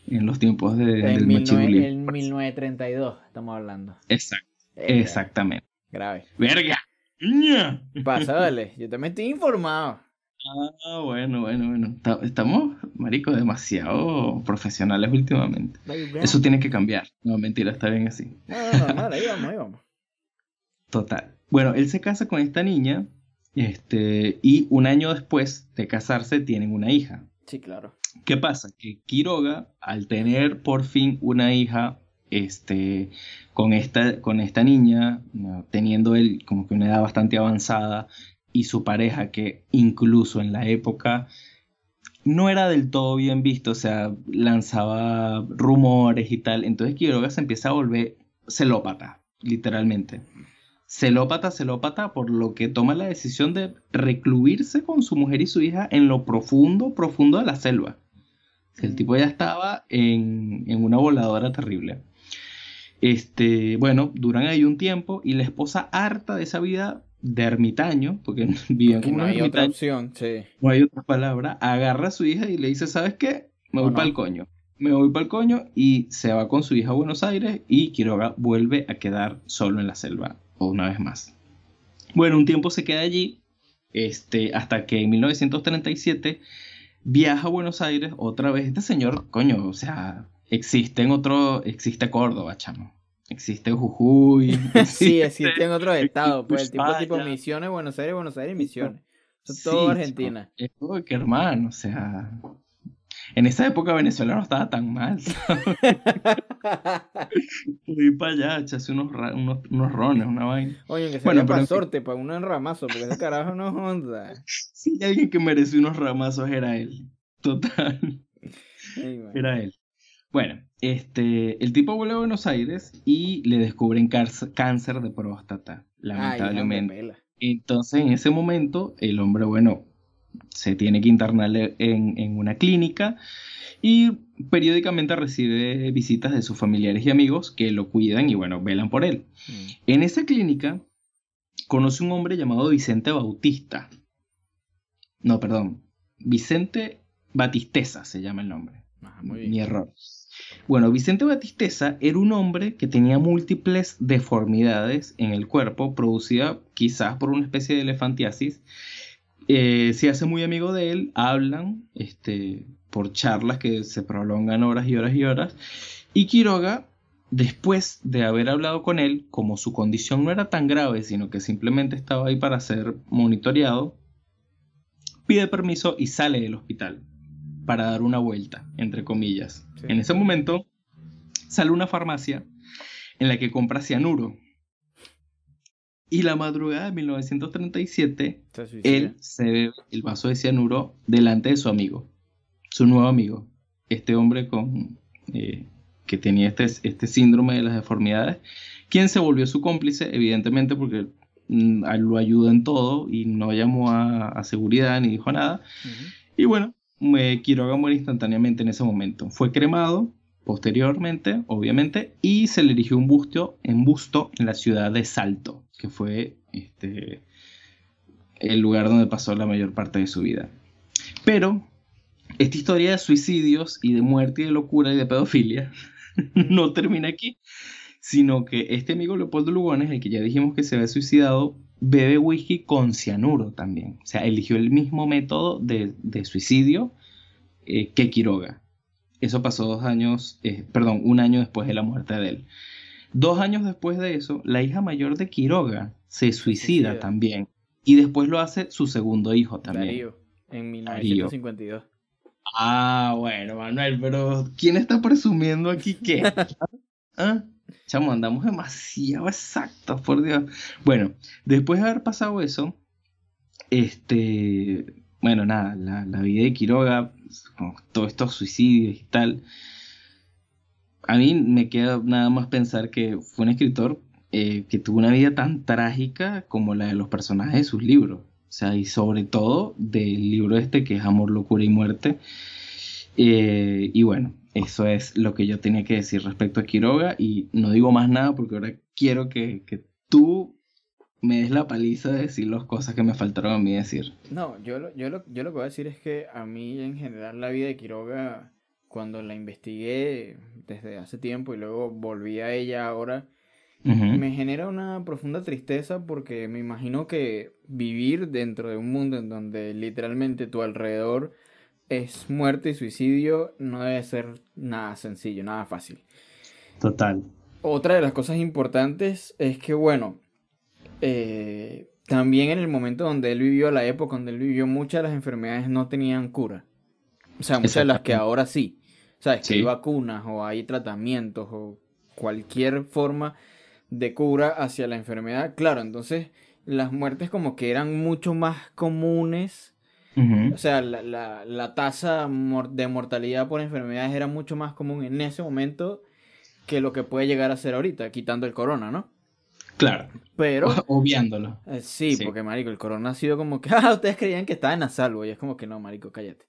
en los tiempos de, del En 1932 estamos hablando. Exacto, exactamente. Grave. Verga. Niña. Pasa, dale. Yo también estoy informado. Ah, bueno, bueno, bueno. Estamos, marico, demasiado profesionales últimamente. Eso tiene que cambiar. No, mentira, está bien así. No, no, ahí vamos, ahí vamos. Total. Bueno, él se casa con esta niña este, y un año después de casarse tienen una hija. Sí, claro. ¿Qué pasa? Que Quiroga, al tener por fin una hija este, con, esta, con esta niña, eh, teniendo él como que una edad bastante avanzada y su pareja que incluso en la época no era del todo bien visto, o sea, lanzaba rumores y tal, entonces Quiroga se empieza a volver celópata, literalmente. Celópata, celópata, por lo que toma la decisión de recluirse con su mujer y su hija en lo profundo, profundo de la selva. El tipo ya estaba en, en una voladora terrible. Este, bueno, duran ahí un tiempo y la esposa harta de esa vida de ermitaño, porque como no hay otra opción, sí. No hay otra palabra, agarra a su hija y le dice, ¿sabes qué? Me voy para el coño. Me voy para el coño y se va con su hija a Buenos Aires y Quiroga vuelve a quedar solo en la selva una vez más. Bueno, un tiempo se queda allí, este, hasta que en 1937 viaja a Buenos Aires otra vez. Este señor, coño, o sea, existe en otro, existe Córdoba, chamo. Existe Jujuy. Existe sí, existen otros estados. Pues el tipo, tipo Misiones, Buenos Aires, Buenos Aires, Misiones. Pues, todo Argentina. Es que hermano, o sea. En esa época Venezuela no estaba tan mal, fui para allá, echarse unos, unos, rones, una vaina. Oye, que bueno, para sorte, para un ramazo, porque ese carajo no onda. Sí, alguien que mereció unos ramazos era él. Total. Era él. Bueno, este, el tipo vuelve a Buenos Aires y le descubren cáncer de próstata, lamentablemente. Entonces, en ese momento, el hombre, bueno, se tiene que internar en, una clínica y periódicamente recibe visitas de sus familiares y amigos que lo cuidan y, bueno, velan por él. Mm. En esa clínica, conoce un hombre llamado Vicente Bautista. No, perdón. Vicente Batisteza se llama el nombre. muy bien. Mi error. Bueno, Vicente Batisteza era un hombre que tenía múltiples deformidades en el cuerpo, producida quizás por una especie de elefantiasis. Eh, se hace muy amigo de él, hablan este, por charlas que se prolongan horas y horas y horas. Y Quiroga, después de haber hablado con él, como su condición no era tan grave, sino que simplemente estaba ahí para ser monitoreado, pide permiso y sale del hospital para dar una vuelta, entre comillas. En ese momento sale una farmacia en la que compra cianuro. Y la madrugada de 1937, él se bebe el vaso de cianuro delante de su amigo, su nuevo amigo, este hombre con, eh, que tenía este, este síndrome de las deformidades, quien se volvió su cómplice, evidentemente porque mm, lo ayuda en todo y no llamó a, seguridad ni dijo nada. Y bueno, eh, Quiroga muere instantáneamente en ese momento. Fue cremado posteriormente, obviamente, y se le erigió un busto, en busto en la ciudad de Salto, que fue este, el lugar donde pasó la mayor parte de su vida. Pero esta historia de suicidios y de muerte y de locura y de pedofilia no termina aquí, sino que este amigo Leopoldo Lugones, el que ya dijimos que se había suicidado, bebe whisky con cianuro también. O sea, eligió el mismo método de, suicidio eh, que Quiroga. Eso pasó dos años, eh, perdón, un año después de la muerte de él. Dos años después de eso, la hija mayor de Quiroga se suicida, también. Y después lo hace su segundo hijo también. en 1952. Ah, bueno, Manuel, pero ¿quién está presumiendo aquí qué? ¿Ah? Chamo, andamos demasiado exactos, por Dios. Bueno, después de haber pasado eso, este, bueno, nada, la, vida de Quiroga, con todos estos suicidios y tal, a mí me queda nada más pensar que fue un escritor eh, que tuvo una vida tan trágica como la de los personajes de sus libros. O sea, y sobre todo del libro este que es Amor, Locura y Muerte. Eh, y bueno, eso es lo que yo tenía que decir respecto a Quiroga y no digo más nada porque ahora quiero que, tú me des la paliza de decir las cosas que me faltaron a mí decir. No, yo lo, yo, lo, yo que voy a decir es que a mí en general la vida de Quiroga, cuando la investigué desde hace tiempo y luego volví a ella ahora, me genera una profunda tristeza porque me imagino que vivir dentro de un mundo en donde literalmente tu alrededor es muerte y suicidio, no debe ser nada sencillo, nada fácil. Total. Otra de las cosas importantes es que, bueno, eh, también en el momento donde él vivió, la época donde él vivió, muchas de las enfermedades no tenían cura. O sea, muchas de las que ahora sí. O sea, es que hay vacunas o hay tratamientos o cualquier forma de cura hacia la enfermedad. Claro, entonces las muertes como que eran mucho más comunes o sea, la, la, la tasa de mortalidad por enfermedades era mucho más común en ese momento que lo que puede llegar a ser ahorita, quitando el corona, ¿no? Claro. Pero. Obviándolo. Eh, sí, porque, Marico, el corona ha sido como que, ah, ustedes creían que estaban a salvo. Y es como que no, Marico, cállate.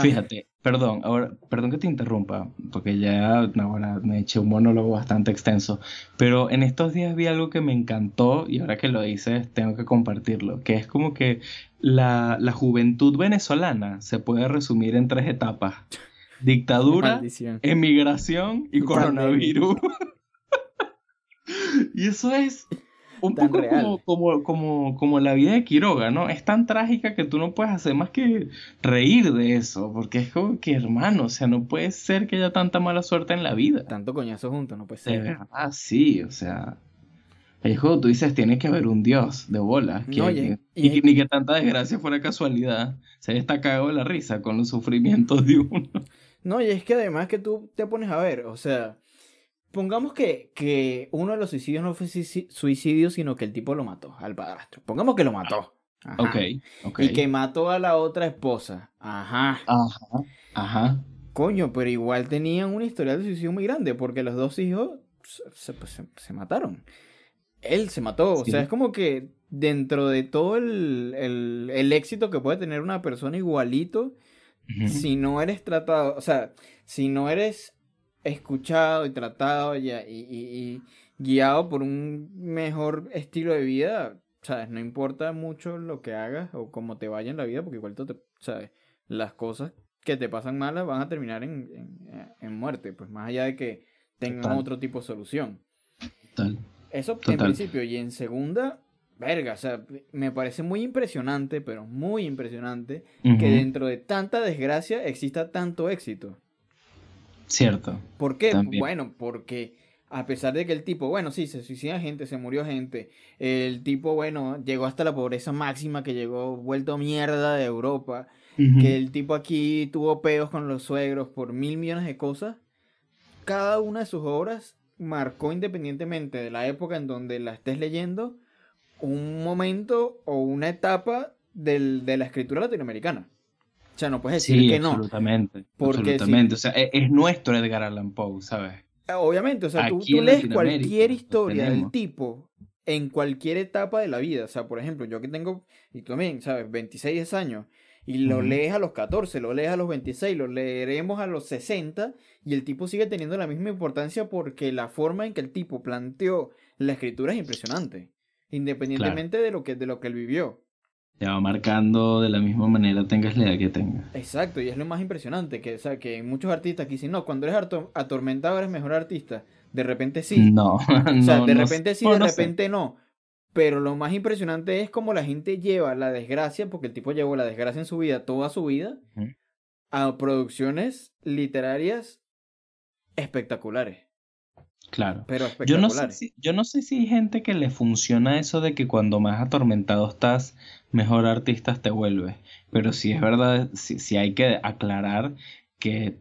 Fíjate, perdón, ahora, perdón que te interrumpa, porque ya me eché un monólogo bastante extenso, pero en estos días vi algo que me encantó y ahora que lo dices tengo que compartirlo, que es como que la, juventud venezolana se puede resumir en tres etapas. Dictadura, emigración y coronavirus. y eso es un poco Como, como, la vida de Quiroga, ¿no? Es tan trágica que tú no puedes hacer más que reír de eso, porque es como que, hermano, o sea, no puede ser que haya tanta mala suerte en la vida. Tanto coñazo junto, no puede ser. Ah, sí, o sea. Es como tú dices, tiene que haber un dios de bola. Que, y, ni que tanta desgracia fuera casualidad. Se está cagado de la risa con los sufrimientos de uno. No, y es que además que tú te pones a ver, o sea, Pongamos que, uno de los suicidios no fue suicidio, sino que el tipo lo mató al padrastro. Pongamos que lo mató. Ajá. Okay, ok. Y que mató a la otra esposa. Ajá. Ajá. Ajá. Coño, pero igual tenían una historia de suicidio muy grande porque los dos hijos se, pues, mataron. Él se mató. O sea, es como que dentro de todo el, éxito que puede tener una persona igualito, si no eres tratado, o sea, si no eres escuchado y tratado y, guiado por un mejor estilo de vida, ¿sabes? No importa mucho lo que hagas o cómo te vaya en la vida, porque igual tú te, ¿sabes? Las cosas que te pasan malas van a terminar en, muerte, pues más allá de que tengan otro tipo de solución. Eso en principio. Y en segunda, verga, o sea, me parece muy impresionante, pero muy impresionante, que dentro de tanta desgracia exista tanto éxito. Cierto. ¿Por qué? Bueno, porque a pesar de que el tipo, bueno, sí, se suicida gente, se murió gente, el tipo, bueno, llegó hasta la pobreza máxima, que llegó vuelto mierda de Europa, que el tipo aquí tuvo peos con los suegros por mil millones de cosas, cada una de sus obras marcó independientemente de la época en donde la estés leyendo, un momento o una etapa de la escritura latinoamericana. O sea, no puedes decir que no. Porque absolutamente. sea, e-, es, nuestro Edgar Allan Poe, ¿sabes? Eh, obviamente, o sea, tú, lees cualquier pues, historia del tipo en cualquier etapa de la vida. O sea, por ejemplo, yo que tengo, y tú también, ¿sabes? 26 años. Y lo lees a los 14, lo lees a los 26, lo leeremos a los 60 y el tipo sigue teniendo la misma importancia porque la forma en que el tipo planteó la escritura es impresionante, independientemente de, lo que, de lo que él vivió te va marcando de la misma manera tengas la edad que tengas. Exacto, y es lo más impresionante, que, o muchos artistas que dicen, no, cuando eres atormentado eres mejor artista. De repente sí. No, O sea, de repente sí, de repente no. Pero lo más impresionante es cómo la gente lleva la desgracia, porque el tipo llevó la desgracia en su vida, toda su vida, a producciones literarias espectaculares. Claro. yo no, sé si, hay gente que le funciona eso de que cuando más atormentado estás, mejor artista te vuelves. Pero si es verdad, si, hay que aclarar que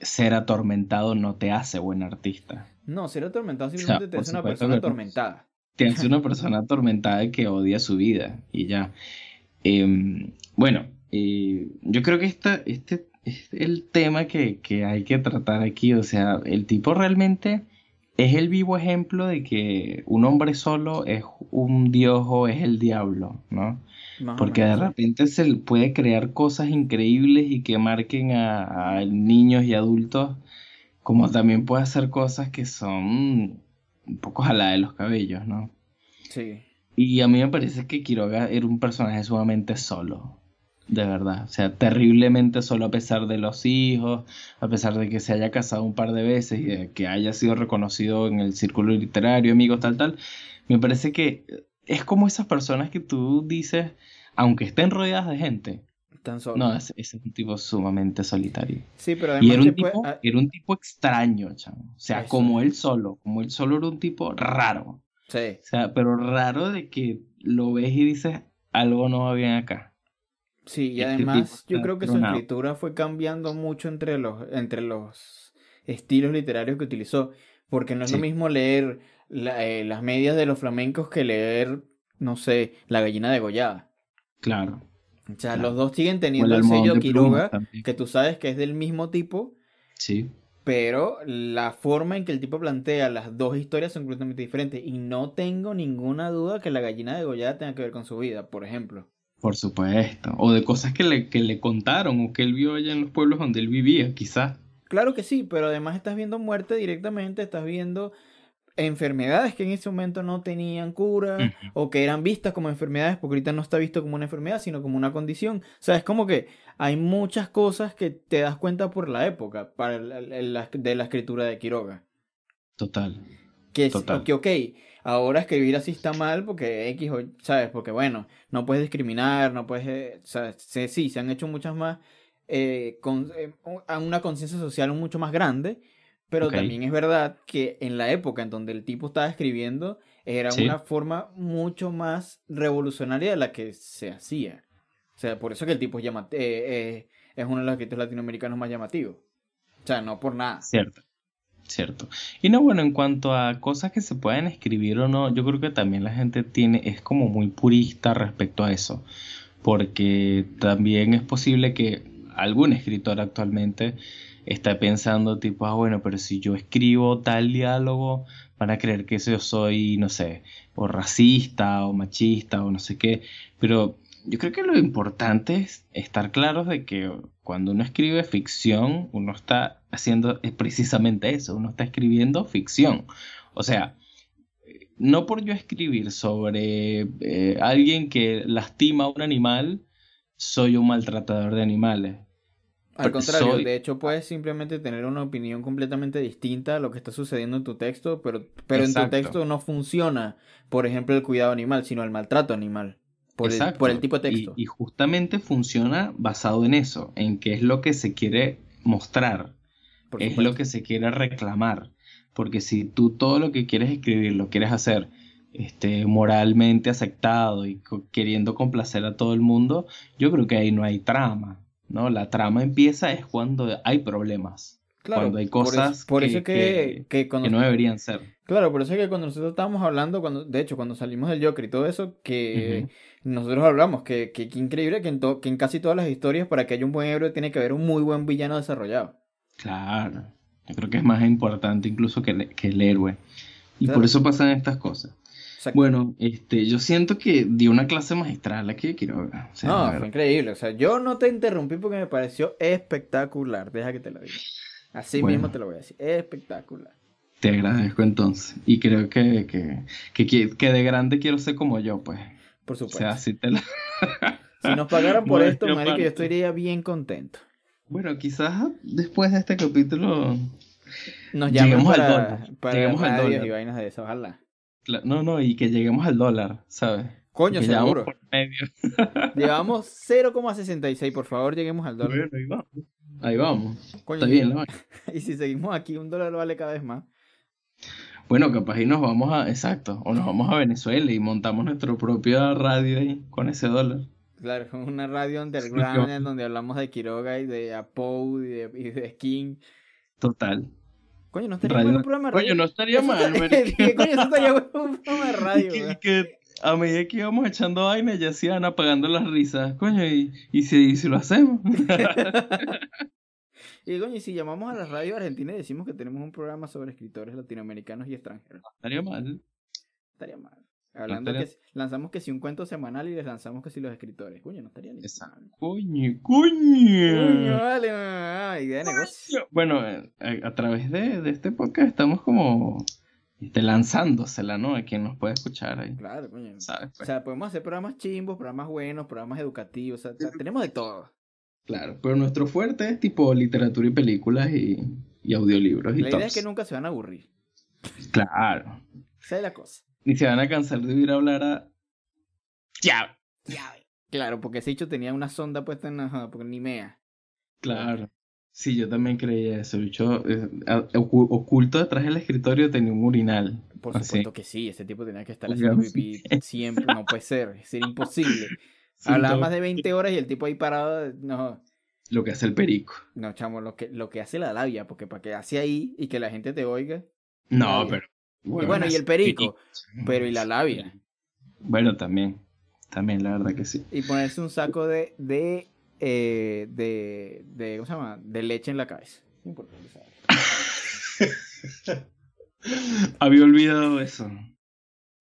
ser atormentado no te hace buen artista. No, ser atormentado simplemente te hace una persona atormentada. Te hace una persona atormentada que odia su vida y ya. Em, bueno, eh, yo creo que esta, este es el tema que, que hay que tratar aquí. O sea, el tipo realmente es el vivo ejemplo de que un hombre solo es un dios o es el diablo, ¿no? Porque de repente se puede crear cosas increíbles y que marquen a, niños y adultos, como también puede hacer cosas que son un poco la de los cabellos, ¿no? Sí. Y a mí me parece que Quiroga era un personaje sumamente solo de verdad. O sea, terriblemente solo a pesar de los hijos, a pesar de que se haya casado un par de veces y de eh, que haya sido reconocido en el círculo literario, amigos, tal, tal. Me parece que eh, es como esas personas que tú dices, aunque estén rodeadas de gente. No, ese, es un tipo sumamente solitario. Sí, pero además. era un, tipo, extraño, O sea, como él solo. Como él solo era un tipo raro. O sea, pero raro de que lo ves y dices, algo no va bien acá. Sí, y este además yo creo que su escritura fue cambiando mucho entre los, entre los estilos literarios que utilizó, porque no es lo mismo leer eh, las medias de los flamencos que leer, no sé, La gallina degollada. Claro. O sea, los dos siguen teniendo el, sello Quiroga, que tú sabes que es del mismo tipo. Sí. Pero la forma en que el tipo plantea las dos historias son completamente diferentes. Y no tengo ninguna duda que la gallina de degollada tenga que ver con su vida, por ejemplo. Por supuesto. O de cosas que le, que le contaron o que él vio allá en los pueblos donde él vivía, quizás. Claro que sí, pero además estás viendo muerte directamente, estás viendo enfermedades que en ese momento no tenían cura o que eran vistas como enfermedades, porque ahorita no está visto como una enfermedad, sino como una condición. O sea, es como que hay muchas cosas que te das cuenta por la época para de la escritura de Quiroga. Total. Que, Total. que ok, Ahora escribir así está mal porque X o ¿sabes? Porque bueno, no puedes discriminar, no puedes, eh, o sea, sí, se han hecho muchas más, eh, con, eh, una conciencia social mucho más grande, pero también es verdad que en la época en donde el tipo estaba escribiendo era una forma mucho más revolucionaria de la que se hacía. O sea, por eso que el tipo es, eh, es uno de los escritores latinoamericanos más llamativos. O sea, no por nada. Cierto. Cierto. Y no, bueno, en cuanto a cosas que se pueden escribir o no, yo creo que también la gente tiene, es como muy purista respecto a eso, porque también es posible que algún escritor actualmente está pensando tipo, ah, bueno, pero si yo escribo tal diálogo, van a creer que yo soy, no sé, o racista o machista o no sé qué, pero yo creo que lo importante es estar claros de que cuando uno escribe ficción, uno está haciendo precisamente eso, uno está escribiendo ficción. O sea, eh, no por yo escribir sobre eh, alguien que lastima a un animal, soy un maltratador de animales. Al contrario, de hecho puedes simplemente tener una opinión completamente distinta a lo que está sucediendo en tu texto, pero, pero en tu texto no funciona, por ejemplo, el cuidado animal, sino el maltrato animal por, el, tipo de texto. Y, justamente funciona basado en eso, en qué es lo que se quiere mostrar, es lo que se quiere reclamar. Porque si tú todo lo que quieres escribir lo quieres hacer este, moralmente aceptado y queriendo complacer a todo el mundo, yo creo que ahí no hay trama, ¿no? La trama empieza es cuando hay problemas cuando hay cosas por eso, que, no deberían ser. Claro, por eso es que cuando nosotros estábamos hablando, cuando, de hecho, cuando salimos del Joker y todo eso, que nosotros hablamos, que, que, increíble que en, que en casi todas las historias, para que haya un buen héroe, tiene que haber un muy buen villano desarrollado. Claro, yo creo que es más importante incluso que, el héroe. Y por eso pasan estas cosas. Bueno, este, yo siento que di una clase magistral aquí, quiero no, fue increíble. O sea, yo no te interrumpí porque me pareció espectacular. Deja que te la diga. Así mismo te lo voy a decir. Espectacular. Te agradezco entonces. Y creo que, que, de grande quiero ser como yo, pues. Por supuesto. O sea, te si nos pagaran por esto esto, que yo estaría bien contento. Bueno, quizás después de este capítulo nos lleguemos al dólar. lleguemos al dólar. de No, no, y que lleguemos al dólar, ¿sabes? Coño, seguro. Llevamos 0,66, por favor, lleguemos al dólar. Ahí vamos. Está bien, Y si seguimos aquí, un dólar vale cada vez más. Bueno, capaz y nos vamos a, exacto, o nos vamos a Venezuela y montamos nuestra propia radio ahí con ese dólar. Claro, con una radio underground en donde hablamos de Quiroga y de Apo y de, y King. Total. Coño, no estaría bueno un programa de radio. Coño, no estaría mal. coño, estaría bueno un programa de radio. que a medida que íbamos echando vaina, ya se iban apagando las risas, coño, y, y, si, si lo hacemos. y coño, y si llamamos a la radio argentina y decimos que tenemos un programa sobre escritores latinoamericanos y extranjeros. Estaría mal. Estaría mal. Hablando que lanzamos que si un cuento semanal y les lanzamos que si los escritores. Coño, no estaría ni. Exacto. Coño, coño. Coño, vale, ah, idea de negocio. Bueno, a, eh, eh, a través de, de este podcast estamos como este, lanzándosela, ¿no? A quien nos puede escuchar ahí. Claro, coño. O sea, podemos hacer programas chimbos, programas buenos, programas educativos, o sea, tenemos de todo. Claro, pero nuestro fuerte es tipo literatura y películas y, y audiolibros y La idea es que nunca se van a aburrir. Claro. Esa es la cosa. Ni se van a cansar de ir a hablar a... Ya. Claro, porque ese hecho tenía una sonda puesta en... la porque ni mea. Claro. Sí, yo también creía eso. Eh, oculto detrás del escritorio tenía un urinal. Por supuesto que sí, ese tipo tenía que estar haciendo pipí siempre, no puede ser, es imposible. Hablaba más de 20 horas y el tipo ahí parado, no. Lo que hace el perico. No, chamo, lo que, lo que hace la labia, porque para que hace ahí y que la gente te oiga. No, pero. Bueno, y el perico, pero y la labia. Bueno, también, también la verdad que sí. Y ponerse un saco de eh, de, de, llama? de leche en la cabeza. Había olvidado eso.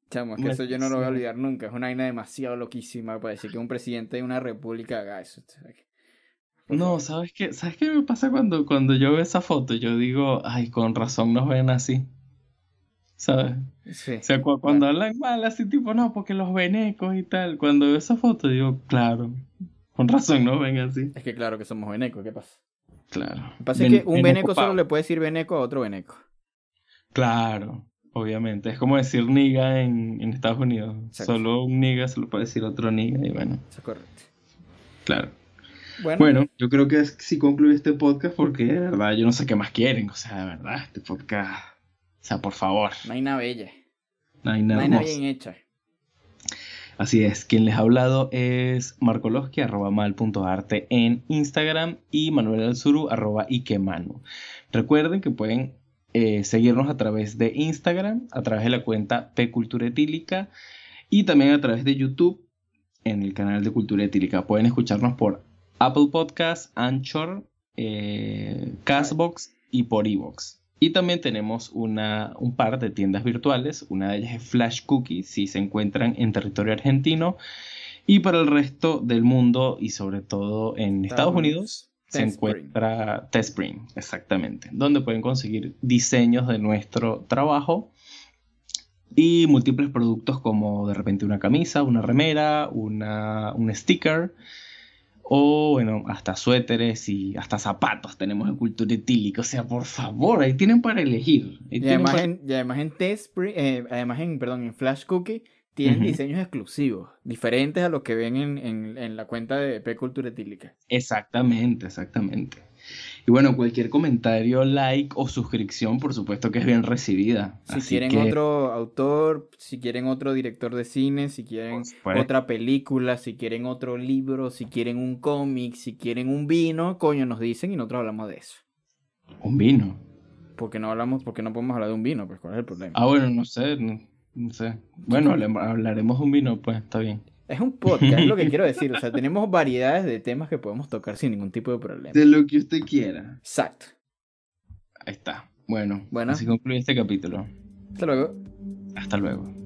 Chamo, es que eso yo no lo voy a olvidar nunca. Es una vaina demasiado loquísima para decir que un presidente de una república haga eso. No, ¿sabes qué? ¿Sabes qué me pasa cuando, cuando yo veo esa foto? Yo digo, ay, con razón nos ven así. ¿Sabes? o sea, cuando hablan mal, así tipo, no, porque los venecos y tal. Cuando veo esa foto, digo, claro, con razón, ¿no? Venga, sí. Es que claro que somos venecos, ¿qué pasa? Claro. Lo que pasa es que un veneco, solo le puede decir veneco a otro veneco. Claro, obviamente. Es como decir niga en, Estados Unidos. Solo un niga se lo puede decir otro niga y bueno. Eso es correcto. Claro. Bueno, yo creo que sí concluye este podcast porque de verdad yo no sé qué más quieren. O sea, de verdad, este podcast. O sea, por favor. No hay nada bella. hay nada, no hay nada bien hecha. Así es, quien les ha hablado es Marco arroba en Instagram y Manuel Alzuru, arroba Recuerden que pueden eh, seguirnos a través de Instagram, a través de la cuenta P Cultura Etílica y también a través de YouTube en el canal de Cultura Etílica. Pueden escucharnos por Apple Podcasts, Anchor, eh, Castbox y por Evox. Y también tenemos un par de tiendas virtuales, una de ellas es Flash Cookie, si se encuentran en territorio argentino, y para el resto del mundo y sobre todo en Estados Unidos se encuentra Testprint exactamente, donde pueden conseguir diseños de nuestro trabajo y múltiples productos como de repente una camisa, una remera, un sticker o bueno, hasta suéteres y hasta zapatos tenemos en cultura etílica. O sea, por favor, ahí tienen para elegir. y, además, En, eh, además, En, perdón, en Flash Cookie tienen diseños exclusivos, diferentes a los que ven en, en, en la cuenta de P Cultura Etílica. Exactamente, exactamente. Y bueno, cualquier comentario, like o suscripción, por supuesto que es bien recibida. Si quieren otro autor, si quieren otro director de cine, si quieren otra película, si quieren otro libro, si quieren un cómic, si quieren un vino, coño, nos dicen y nosotros hablamos de eso. ¿Un vino? Porque no hablamos, porque no podemos hablar de un vino, pues cuál es el problema. Ah, bueno, no sé, no, sé. Bueno, hablaremos hablaremos un vino, pues está bien. Es un podcast, es lo que quiero decir. O sea, tenemos variedades de temas que podemos tocar sin ningún tipo de problema. De lo que usted quiera. Exacto. Ahí está. Bueno, bueno. así concluye este capítulo. Hasta luego. Hasta luego.